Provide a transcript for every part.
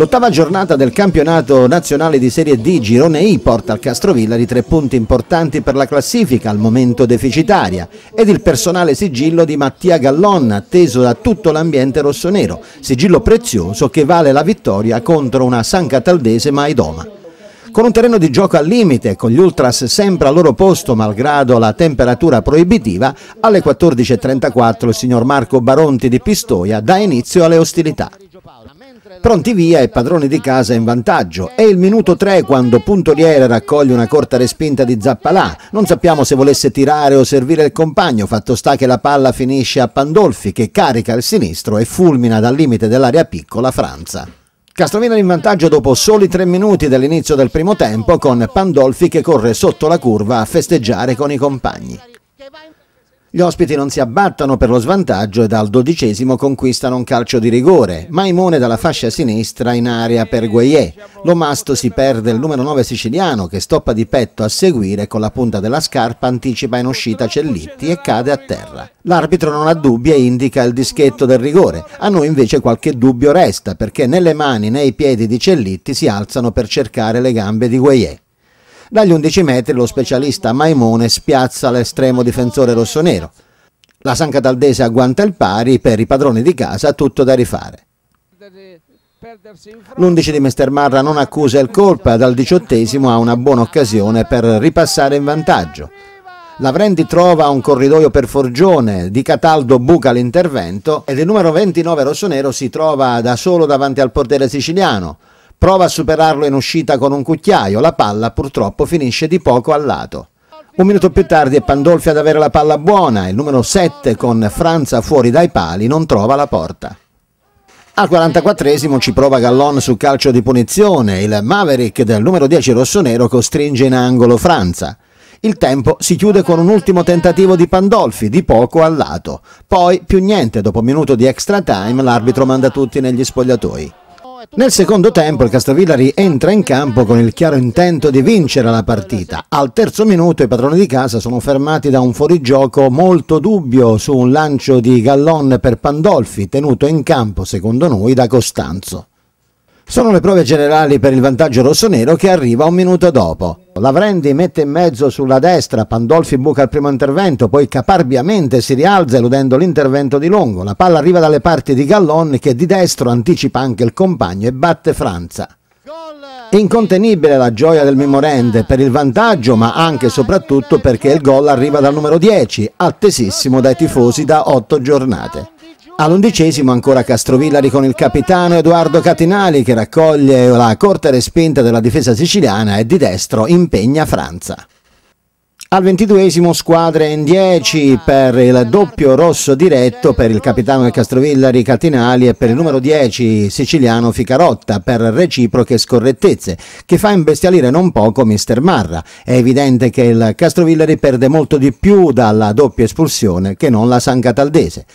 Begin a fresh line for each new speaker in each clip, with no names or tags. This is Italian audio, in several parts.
L'ottava giornata del campionato nazionale di Serie D Girone I porta al Castrovilla di tre punti importanti per la classifica al momento deficitaria ed il personale sigillo di Mattia Gallon atteso da tutto l'ambiente rossonero, sigillo prezioso che vale la vittoria contro una San Cataldese Maidoma. Con un terreno di gioco al limite, con gli Ultras sempre al loro posto malgrado la temperatura proibitiva, alle 14.34 il signor Marco Baronti di Pistoia dà inizio alle ostilità. Pronti via e padroni di casa in vantaggio. È il minuto 3 quando Puntoliere raccoglie una corta respinta di Zappalà. Non sappiamo se volesse tirare o servire il compagno, fatto sta che la palla finisce a Pandolfi che carica il sinistro e fulmina dal limite dell'area piccola Franza. Castrovina in vantaggio dopo soli tre minuti dall'inizio del primo tempo con Pandolfi che corre sotto la curva a festeggiare con i compagni. Gli ospiti non si abbattono per lo svantaggio e dal dodicesimo conquistano un calcio di rigore. Maimone dalla fascia sinistra in area per Gueye. Lomasto si perde il numero 9 siciliano che stoppa di petto a seguire con la punta della scarpa anticipa in uscita Cellitti e cade a terra. L'arbitro non ha dubbi e indica il dischetto del rigore. A noi invece qualche dubbio resta perché né le mani né i piedi di Cellitti si alzano per cercare le gambe di Gueye. Dagli 11 metri lo specialista Maimone spiazza l'estremo difensore rossonero. La San Cataldese agguanta il pari, per i padroni di casa tutto da rifare. L'11 di Mester Marra non accusa il colpo e dal diciottesimo ha una buona occasione per ripassare in vantaggio. Lavrendi trova un corridoio per Forgione, Di Cataldo buca l'intervento ed il numero 29 rossonero si trova da solo davanti al portiere siciliano. Prova a superarlo in uscita con un cucchiaio, la palla purtroppo finisce di poco al lato. Un minuto più tardi è Pandolfi ad avere la palla buona, il numero 7 con Franza fuori dai pali non trova la porta. Al 44 esimo ci prova Gallon su calcio di punizione, il Maverick del numero 10 rossonero costringe in angolo Franza. Il tempo si chiude con un ultimo tentativo di Pandolfi, di poco al lato. Poi più niente, dopo un minuto di extra time l'arbitro manda tutti negli spogliatoi. Nel secondo tempo il Castavillari entra in campo con il chiaro intento di vincere la partita. Al terzo minuto i padroni di casa sono fermati da un fuorigioco molto dubbio su un lancio di Gallon per Pandolfi tenuto in campo secondo noi da Costanzo. Sono le prove generali per il vantaggio rossonero che arriva un minuto dopo. Lavrendi mette in mezzo sulla destra, Pandolfi buca il primo intervento, poi caparbiamente si rialza eludendo l'intervento di Longo. La palla arriva dalle parti di Gallon che di destro anticipa anche il compagno e batte Franza. Incontenibile la gioia del Mimorende per il vantaggio ma anche e soprattutto perché il gol arriva dal numero 10, attesissimo dai tifosi da 8 giornate. All'undicesimo ancora Castrovillari con il capitano Edoardo Catinali che raccoglie la corta respinta della difesa siciliana e di destro impegna Franza. Al ventiduesimo squadre in 10 per il doppio rosso diretto per il capitano del Castrovillari Catinali e per il numero 10 siciliano Ficarotta per reciproche scorrettezze che fa imbestialire non poco Mister Marra. È evidente che il Castrovillari perde molto di più dalla doppia espulsione che non la San Cataldese.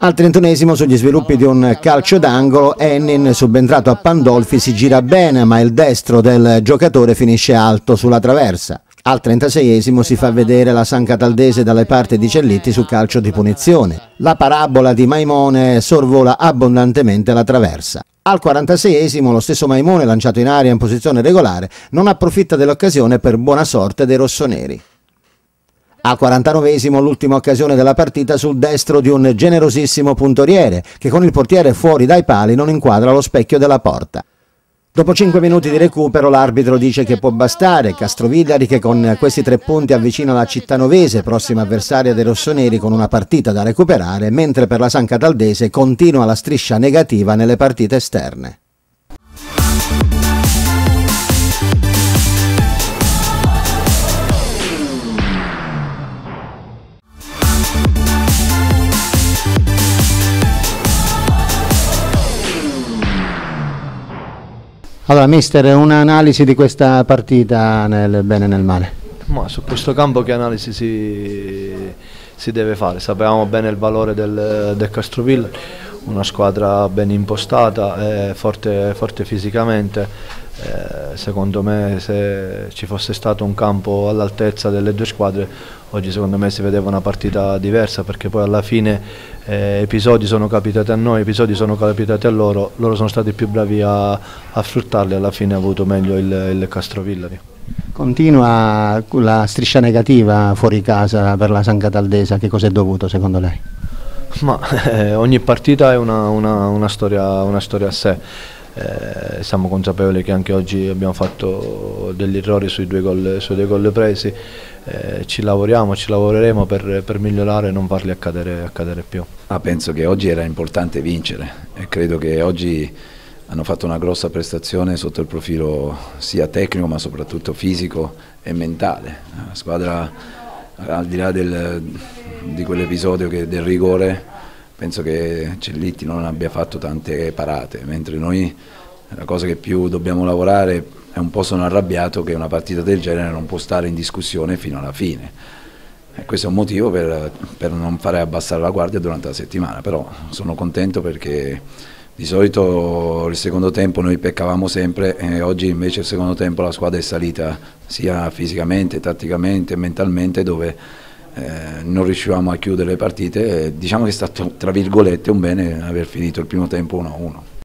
Al trentunesimo sugli sviluppi di un calcio d'angolo, Ennin subentrato a Pandolfi si gira bene ma il destro del giocatore finisce alto sulla traversa. Al 36esimo si fa vedere la San Cataldese dalle parti di Cellitti su calcio di punizione. La parabola di Maimone sorvola abbondantemente la traversa. Al 46esimo lo stesso Maimone lanciato in aria in posizione regolare non approfitta dell'occasione per buona sorte dei rossoneri. A 49esimo l'ultima occasione della partita sul destro di un generosissimo puntoriere che con il portiere fuori dai pali non inquadra lo specchio della porta. Dopo 5 minuti di recupero l'arbitro dice che può bastare, Castrovidari che con questi tre punti avvicina la città novese, prossima avversaria dei rossoneri con una partita da recuperare, mentre per la San Cataldese continua la striscia negativa nelle partite esterne. Allora, mister, un'analisi di questa partita nel bene e nel male?
Ma su questo campo che analisi si, si deve fare? Sapevamo bene il valore del, del Castroville una squadra ben impostata, forte, forte fisicamente. Eh, secondo me se ci fosse stato un campo all'altezza delle due squadre oggi secondo me si vedeva una partita diversa perché poi alla fine eh, episodi sono capitati a noi, episodi sono capitati a loro, loro sono stati più bravi a, a sfruttarli e alla fine ha avuto meglio il, il Castrovillari.
Continua la striscia negativa fuori casa per la San Cataldesa, che cosa è dovuto secondo lei?
Ma eh, ogni partita è una, una, una, storia, una storia, a sé. Eh, siamo consapevoli che anche oggi abbiamo fatto degli errori sui due gol, sui due gol presi. Eh, ci lavoriamo, ci lavoreremo per, per migliorare e non farli accadere, accadere più.
Ah, penso che oggi era importante vincere e credo che oggi hanno fatto una grossa prestazione sotto il profilo sia tecnico ma soprattutto fisico e mentale. La squadra al di là del, di quell'episodio del rigore, penso che Cellitti non abbia fatto tante parate, mentre noi la cosa che più dobbiamo lavorare è un po' sono arrabbiato che una partita del genere non può stare in discussione fino alla fine. E questo è un motivo per, per non fare abbassare la guardia durante la settimana, però sono contento perché di solito il secondo tempo noi peccavamo sempre e oggi invece il secondo tempo la squadra è salita sia fisicamente, tatticamente, mentalmente dove eh, non riuscivamo a chiudere le partite. Diciamo che è stato tra virgolette un bene aver finito il primo tempo 1-1.